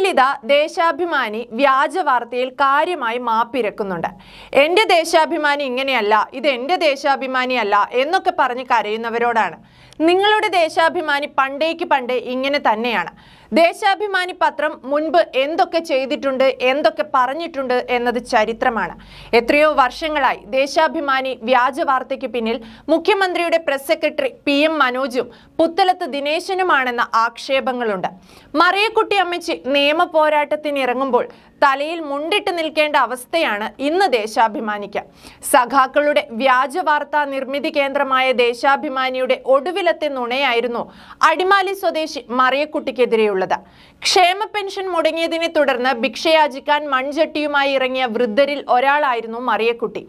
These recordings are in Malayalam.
ഒടുവിലിത ദേശാഭിമാനി വ്യാജ വാർത്തയിൽ കാര്യമായി മാപ്പിരക്കുന്നുണ്ട് എൻ്റെ ദേശാഭിമാനി ഇങ്ങനെയല്ല ഇത് എൻ്റെ ദേശാഭിമാനിയല്ല എന്നൊക്കെ പറഞ്ഞ് കരയുന്നവരോടാണ് നിങ്ങളുടെ ദേശാഭിമാനി പണ്ടേക്ക് പണ്ടേ ഇങ്ങനെ തന്നെയാണ് ദേശാഭിമാനി പത്രം മുൻപ് എന്തൊക്കെ ചെയ്തിട്ടുണ്ട് എന്തൊക്കെ പറഞ്ഞിട്ടുണ്ട് എന്നത് ചരിത്രമാണ് എത്രയോ വർഷങ്ങളായി ദേശാഭിമാനി വ്യാജ വാർത്തയ്ക്ക് പിന്നിൽ മുഖ്യമന്ത്രിയുടെ പ്രസ് സെക്രട്ടറി പി എം മനോജും പുത്തലത്ത് ദിനേശനുമാണെന്ന ആക്ഷേപങ്ങളുണ്ട് മറിയക്കുട്ടി അമ്മച്ചി നിയമ പോരാട്ടത്തിനിറങ്ങുമ്പോൾ തലയിൽ മുണ്ടിട്ട് നിൽക്കേണ്ട അവസ്ഥയാണ് ഇന്ന് ദേശാഭിമാനിക്ക് സഖാക്കളുടെ വ്യാജ വാർത്താ നിർമ്മിതി കേന്ദ്രമായ ദേശാഭിമാനിയുടെ ഒടുവിലത്തെ നുണയായിരുന്നു അടിമാലി സ്വദേശി മറിയക്കുട്ടിക്കെതിരെയുള്ളത് ക്ഷേമ പെൻഷൻ മുടങ്ങിയതിനെ തുടർന്ന് ഭിക്ഷയാചിക്കാൻ മൺചട്ടിയുമായി ഇറങ്ങിയ വൃദ്ധരിൽ ഒരാളായിരുന്നു മറിയക്കുട്ടി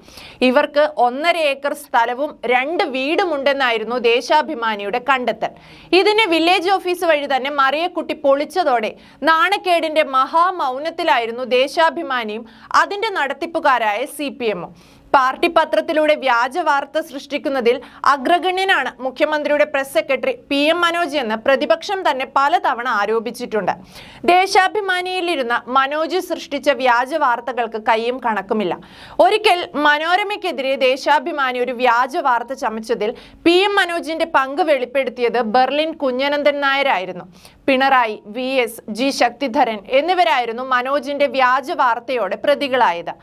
ഇവർക്ക് ഒന്നര ഏക്കർ സ്ഥലവും രണ്ട് വീടുമുണ്ടെന്നായിരുന്നു ദേശാഭിമാനിയുടെ കണ്ടെത്തൽ ഇതിനെ വില്ലേജ് ഓഫീസ് വഴി തന്നെ മറിയക്കുട്ടി പൊളിച്ചതോടെ നാണക്കേടിന്റെ മഹാമൗനത്തിലായിരുന്നു ആയിരുന്നു ദേശാഭിമാനിയും അതിന്റെ നടത്തിപ്പുകാരായ സി പി എമ്മും പാർട്ടി പത്രത്തിലൂടെ വ്യാജ വാർത്ത സൃഷ്ടിക്കുന്നതിൽ അഗ്രഗണ്യനാണ് മുഖ്യമന്ത്രിയുടെ press secretary P M Manoj എന്ന് പ്രതിപക്ഷം തന്നെ പലതവണ ആരോപിച്ചിട്ടുണ്ട് ദേശാഭിമാനിയിലിരുന്ന മനോജ് സൃഷ്ടിച്ച വ്യാജ വാർത്തകൾക്ക് കൈയും കണക്കുമില്ല ഒരിക്കൽ മനോരമയ്ക്കെതിരെ ദേശാഭിമാനി ഒരു വ്യാജ വാർത്ത ചമച്ചതിൽ പി എം മനോജിന്റെ പങ്ക് വെളിപ്പെടുത്തിയത് ബെർലിൻ കുഞ്ഞനന്ദൻ നായരായിരുന്നു Pinarayi V S G Sakthidharan എന്നിവരായിരുന്നു മനോജിന്റെ വ്യാജ വാർത്തയോടെ പ്രതികളായത്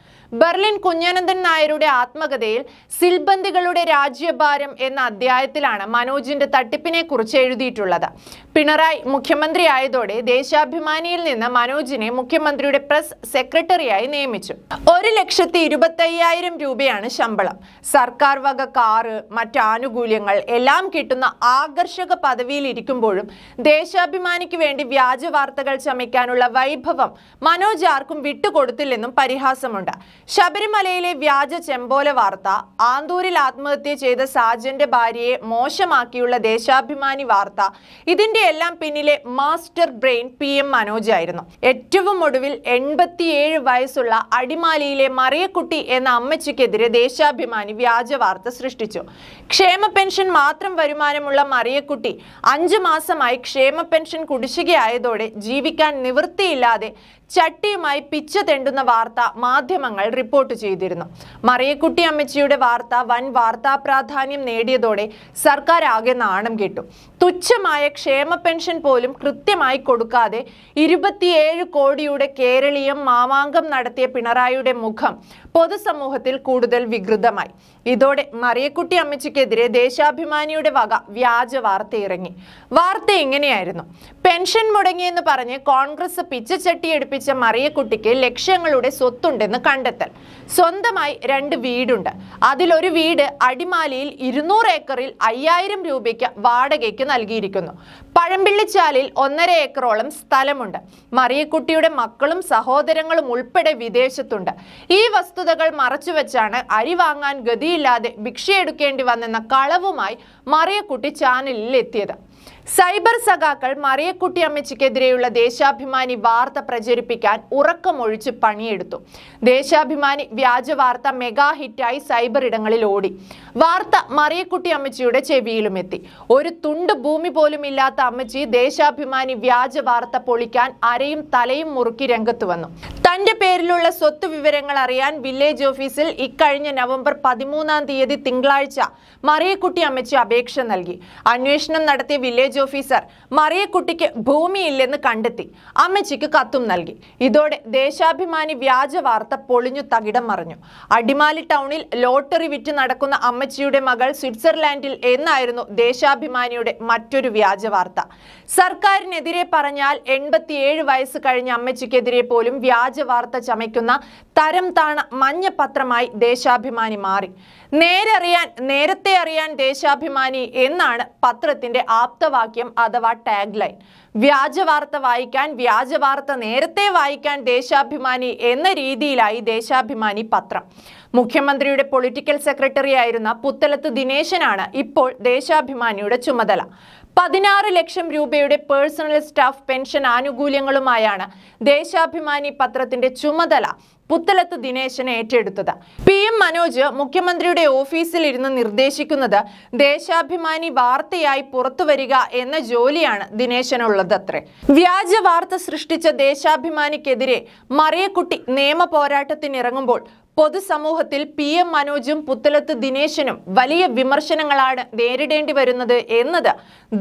ബെർലിൻ കുഞ്ഞനന്ദൻ നായരുടെ ആത്മകഥയിൽ സിൽബന്ദികളുടെ രാജ്യഭാരം എന്ന അധ്യായത്തിലാണ് മനോജിന്റെ തട്ടിപ്പിനെ കുറിച്ച് എഴുതിയിട്ടുള്ളത് പിണറായി മുഖ്യമന്ത്രിയായതോടെ ദേശാഭിമാനിയിൽ നിന്ന് മനോജിനെ മുഖ്യമന്ത്രിയുടെ പ്രസ് സെക്രട്ടറിയായി നിയമിച്ചു ഒരു ലക്ഷത്തി ഇരുപത്തയ്യായിരം രൂപയാണ് ശമ്പളം സർക്കാർ വക കാറ് മറ്റാനുകൂല്യങ്ങൾ എല്ലാം കിട്ടുന്ന ആകർഷക പദവിയിലിരിക്കുമ്പോഴും ദേശാഭിമാനി അംബാനിക്ക് വേണ്ടി വ്യാജ വാർത്തകൾ ചമയ്ക്കാനുള്ള വൈഭവം മനോജ് ആർക്കും വിട്ടുകൊടുത്തില്ലെന്നും പരിഹാസമുണ്ട് ശബരിമലയിലെ വ്യാജ ചെമ്പോല വാർത്ത ആന്തൂരിൽ ആത്മഹത്യ ചെയ്ത സാജന്റെ ഭാര്യയെ മോശമാക്കിയുള്ള ദേശാഭിമാനി വാർത്ത ഇതിന്റെ എല്ലാം പിന്നിലെ master brain P M Manoj ആയിരുന്നു ഏറ്റവും ഒടുവിൽ എൺപത്തിയേഴ് വയസ്സുള്ള അടിമാലിയിലെ മറിയക്കുട്ടി എന്ന അമ്മച്ചിക്കെതിരെ ദേശാഭിമാനി വ്യാജ വാർത്ത സൃഷ്ടിച്ചു ക്ഷേമ പെൻഷൻ മാത്രം വരുമാനമുള്ള മറിയക്കുട്ടി അഞ്ചു മാസമായി ക്ഷേമ പെൻഷൻ കുടിശ്ശികയായതോടെ ജീവിക്കാൻ നിവൃത്തിയില്ലാതെ ചട്ടിയുമായി പിച്ച തെണ്ടുന്ന വാർത്ത മാധ്യമങ്ങൾ റിപ്പോർട്ട് ചെയ്തിരുന്നു മറിയക്കുട്ടി അമ്മച്ചിയുടെ വാർത്ത വൻ വാർത്താ പ്രാധാന്യം നേടിയതോടെ സർക്കാർ ആകെ നാണം കെട്ടു തുച്ഛമായ ക്ഷേമ പെൻഷൻ പോലും കൃത്യമായി കൊടുക്കാതെ ഇരുപത്തിയേഴ് കോടിയുടെ കേരളീയം മാമാങ്കം നടത്തിയ പിണറായിയുടെ മുഖം പൊതുസമൂഹത്തിൽ കൂടുതൽ വികൃതമായി ഇതോടെ മറിയക്കുട്ടി അമ്മച്ചിക്കെതിരെ ദേശാഭിമാനിയുടെ വക വ്യാജ വാർത്ത ഇറങ്ങി വാർത്ത ഇങ്ങനെയായിരുന്നു പെൻഷൻ മുടങ്ങിയെന്ന് പറഞ്ഞ് കോൺഗ്രസ് പിച്ചച്ചട്ടിയെടുപ്പിച്ച് പഠിപ്പിച്ച മറിയക്കുട്ടിക്ക് ലക്ഷങ്ങളുടെ സ്വത്തുണ്ടെന്ന് കണ്ടെത്തൽ സ്വന്തമായി രണ്ട് വീടുണ്ട് അതിലൊരു വീട് അടിമാലിയിൽ ഇരുന്നൂറ് ഏക്കറിൽ അയ്യായിരം രൂപയ്ക്ക് വാടകയ്ക്ക് നൽകിയിരിക്കുന്നു പഴമ്പിള്ളിച്ചാലിൽ ഒന്നര ഏക്കറോളം സ്ഥലമുണ്ട് മറിയക്കുട്ടിയുടെ മക്കളും സഹോദരങ്ങളും ഉൾപ്പെടെ വിദേശത്തുണ്ട് ഈ വസ്തുതകൾ മറച്ചുവെച്ചാണ് അരി വാങ്ങാൻ ഗതിയില്ലാതെ ഭിക്ഷയെടുക്കേണ്ടി വന്നെന്ന കളവുമായി മറിയക്കുട്ടി ചാനലിൽ എത്തിയത് സൈബർ സഖാക്കൾ മറിയക്കുട്ടി അമ്മച്ചിക്കെതിരെയുള്ള ദേശാഭിമാനി വാർത്ത പ്രചരിപ്പിക്കാൻ ഉറക്കമൊഴിച്ച് പണിയെടുത്തു ദേശാഭിമാനി വ്യാജ വാർത്ത മെഗാ ഹിറ്റായി സൈബർ ഇടങ്ങളിൽ ഓടി വാർത്ത മറിയക്കുട്ടി അമ്മച്ചിയുടെ ചെവിയിലും എത്തി ഒരു തുണ്ട് ഭൂമി പോലും ഇല്ലാത്ത അമ്മച്ചി ദേശാഭിമാനി വ്യാജ വാർത്ത പൊളിക്കാൻ അരയും തലയും മുറുക്കി രംഗത്ത് വന്നു തന്റെ പേരിലുള്ള സ്വത്ത് വിവരങ്ങൾ അറിയാൻ വില്ലേജ് ഓഫീസിൽ ഇക്കഴിഞ്ഞ നവംബർ പതിമൂന്നാം തീയതി തിങ്കളാഴ്ച മറിയക്കുട്ടി അമ്മച്ചി അപേക്ഷ നൽകി അന്വേഷണം നടത്തിയ വില്ലേജ് ഓഫീസർ മറിയക്കുട്ടിക്ക് ഭൂമിയില്ലെന്ന് കണ്ടെത്തി അമ്മച്ചിക്ക് കത്തും നൽകി ഇതോടെ ദേശാഭിമാനി വ്യാജ വാർത്ത പൊളിഞ്ഞു തകിടം മറിഞ്ഞു അടിമാലി ടൗണിൽ ലോട്ടറി വിറ്റ് നടക്കുന്ന അമ്മച്ചിയുടെ മകൾ സ്വിറ്റ്സർലാൻഡിൽ എന്നായിരുന്നു ദേശാഭിമാനിയുടെ മറ്റൊരു വ്യാജ വാർത്ത സർക്കാരിനെതിരെ പറഞ്ഞാൽ എൺപത്തിയേഴ് വയസ്സ് കഴിഞ്ഞ അമ്മച്ചിക്കെതിരെ പോലും വ്യാജ വാർത്ത ചമയ്ക്കുന്ന തരം താണ മഞ്ഞപത്രമായി ദേശാഭിമാനി മാറി നേരറിയാൻ നേരത്തെ അറിയാൻ ദേശാഭിമാനി എന്നാണ് പത്രത്തിന്റെ ആപ്തവാക്യം അഥവാ ടാഗ് ലൈൻ വ്യാജവാർത്ത വായിക്കാൻ വ്യാജവാർത്ത നേരത്തെ വായിക്കാൻ ദേശാഭിമാനി എന്ന രീതിയിലായി ദേശാഭിമാനി പത്രം മുഖ്യമന്ത്രിയുടെ പൊളിറ്റിക്കൽ സെക്രട്ടറി ആയിരുന്ന പുത്തലത്ത് ദിനേശനാണ് ഇപ്പോൾ ദേശാഭിമാനിയുടെ ചുമതല പതിനാറ് ലക്ഷം രൂപയുടെ പേഴ്സണൽ സ്റ്റാഫ് പെൻഷൻ ആനുകൂല്യങ്ങളുമായാണ് ദേശാഭിമാനി പത്രത്തിന്റെ ചുമതല പുത്തലത്ത് ദിനേശന് ഏറ്റെടുത്തത് പി എം മനോജ് മുഖ്യമന്ത്രിയുടെ ഓഫീസിൽ ഇരുന്ന് നിർദ്ദേശിക്കുന്നത് ദേശാഭിമാനി വാർത്തയായി പുറത്തുവരിക എന്ന ജോലിയാണ് ദിനേശനുള്ളതത്രേ വ്യാജ വാർത്ത സൃഷ്ടിച്ച ദേശാഭിമാനിക്കെതിരെ മറിയക്കുട്ടി നിയമ പോരാട്ടത്തിനിറങ്ങുമ്പോൾ പൊതുസമൂഹത്തിൽ പി എം മനോജും പുത്തലത്ത് ദിനേശനും വലിയ വിമർശനങ്ങളാണ് നേരിടേണ്ടി വരുന്നത് എന്നത്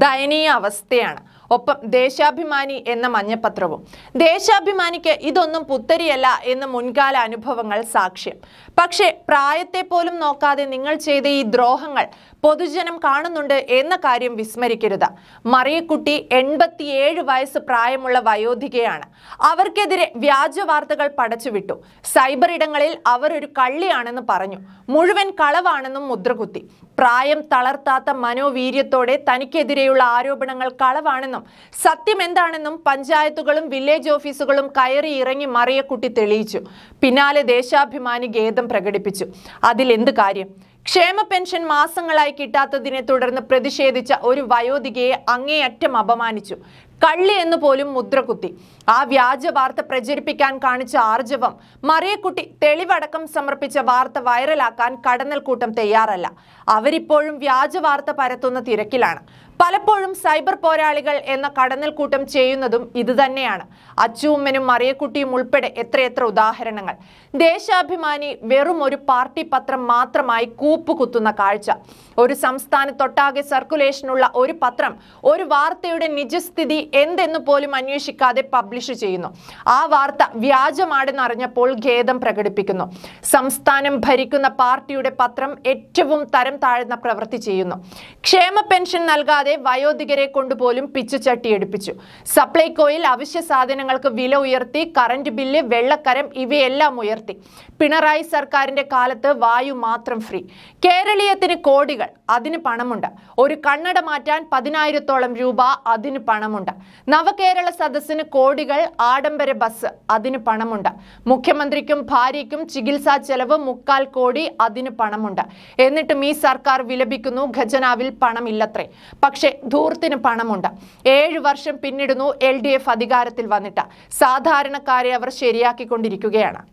ദയനീയ അവസ്ഥയാണ് ഒപ്പം ദേശാഭിമാനി എന്ന മഞ്ഞപത്രവും ദേശാഭിമാനിക്ക് ഇതൊന്നും പുത്തരിയല്ല എന്ന് മുൻകാല അനുഭവങ്ങൾ സാക്ഷ്യം പക്ഷേ പ്രായത്തെ പോലും നോക്കാതെ നിങ്ങൾ ചെയ്ത ഈ ദ്രോഹങ്ങൾ പൊതുജനം കാണുന്നുണ്ട് എന്ന കാര്യം വിസ്മരിക്കരുത് മറിയക്കുട്ടി എൺപത്തിയേഴ് വയസ്സ് പ്രായമുള്ള വയോധികയാണ് അവർക്കെതിരെ വ്യാജ വാർത്തകൾ പടച്ചുവിട്ടു സൈബർ ഇടങ്ങളിൽ അവർ ഒരു കള്ളിയാണെന്ന് പറഞ്ഞു മുഴുവൻ കളവാണെന്നും മുദ്രകുത്തി പ്രായം തളർത്താത്ത മനോവീര്യത്തോടെ തനിക്കെതിരെയുള്ള ആരോപണങ്ങൾ കളവാണെന്നും എന്നും സത്യം എന്താണെന്നും പഞ്ചായത്തുകളും വില്ലേജ് ഓഫീസുകളും കയറി ഇറങ്ങി മറിയക്കുട്ടി തെളിയിച്ചു പിന്നാലെ ദേശാഭിമാനി ഖേദം പ്രകടിപ്പിച്ചു അതിലെന്ത് കാര്യം ക്ഷേമ പെൻഷൻ മാസങ്ങളായി കിട്ടാത്തതിനെ തുടർന്ന് പ്രതിഷേധിച്ച ഒരു വയോധികയെ അങ്ങേയറ്റം അപമാനിച്ചു കള്ളി എന്ന് പോലും മുദ്രകുത്തി ആ വ്യാജ വാർത്ത പ്രചരിപ്പിക്കാൻ കാണിച്ച ആർജവം മറിയക്കുട്ടി തെളിവടക്കം സമർപ്പിച്ച വാർത്ത വൈറലാക്കാൻ കടന്നൽ കൂട്ടം തയ്യാറല്ല അവരിപ്പോഴും വ്യാജ വാർത്ത പരത്തുന്ന തിരക്കിലാണ് പലപ്പോഴും സൈബർ പോരാളികൾ എന്ന കടന്നൽക്കൂട്ടം ചെയ്യുന്നതും ഇതുതന്നെയാണ് അച്ചുമ്മനും മറിയക്കുട്ടിയും ഉൾപ്പെടെ എത്രയെത്ര ഉദാഹരണങ്ങൾ ദേശാഭിമാനി വെറും ഒരു പാർട്ടി പത്രം മാത്രമായി കൂപ്പുകുത്തുന്ന കാഴ്ച ഒരു സംസ്ഥാനത്തൊട്ടാകെ സർക്കുലേഷനുള്ള ഒരു പത്രം ഒരു വാർത്തയുടെ നിജസ്ഥിതി എന്തെന്ന് പോലും അന്വേഷിക്കാതെ പബ്ലിഷ് ചെയ്യുന്നു ആ വാർത്ത വ്യാജമാണെന്നറിഞ്ഞപ്പോൾ ഖേദം പ്രകടിപ്പിക്കുന്നു സംസ്ഥാനം ഭരിക്കുന്ന പാർട്ടിയുടെ പത്രം ഏറ്റവും തരം താഴ്ന്ന പ്രവൃത്തി ചെയ്യുന്നു ക്ഷേമ പെൻഷൻ നൽകാതെ കൂടാതെ വയോധികരെ കൊണ്ടുപോലും പിച്ചു ചട്ടിയെടുപ്പിച്ചു സപ്ലൈകോയിൽ അവശ്യ സാധനങ്ങൾക്ക് വില ഉയർത്തി കറന്റ് ബില്ല് വെള്ളക്കരം ഇവയെല്ലാം ഉയർത്തി പിണറായി സർക്കാരിന്റെ കാലത്ത് വായു മാത്രം ഫ്രീ കേരളീയത്തിന് കോടികൾ അതിന് പണമുണ്ട് ഒരു കണ്ണട മാറ്റാൻ പതിനായിരത്തോളം രൂപ അതിന് പണമുണ്ട് നവകേരള സദസ്സിന് കോടികൾ ആഡംബര ബസ് അതിന് പണമുണ്ട് മുഖ്യമന്ത്രിക്കും ഭാര്യയ്ക്കും ചികിത്സാ ചെലവ് മുക്കാൽ കോടി അതിന് പണമുണ്ട് എന്നിട്ടും ഈ സർക്കാർ വിലപിക്കുന്നു ഖജനാവിൽ പണമില്ലത്രേ പക്ഷേ പക്ഷേ ധൂർത്തിന് പണമുണ്ട് ഏഴ് വർഷം പിന്നിടുന്നു എൽ ഡി എഫ് അധികാരത്തിൽ വന്നിട്ട് സാധാരണക്കാരെ അവർ ശരിയാക്കിക്കൊണ്ടിരിക്കുകയാണ്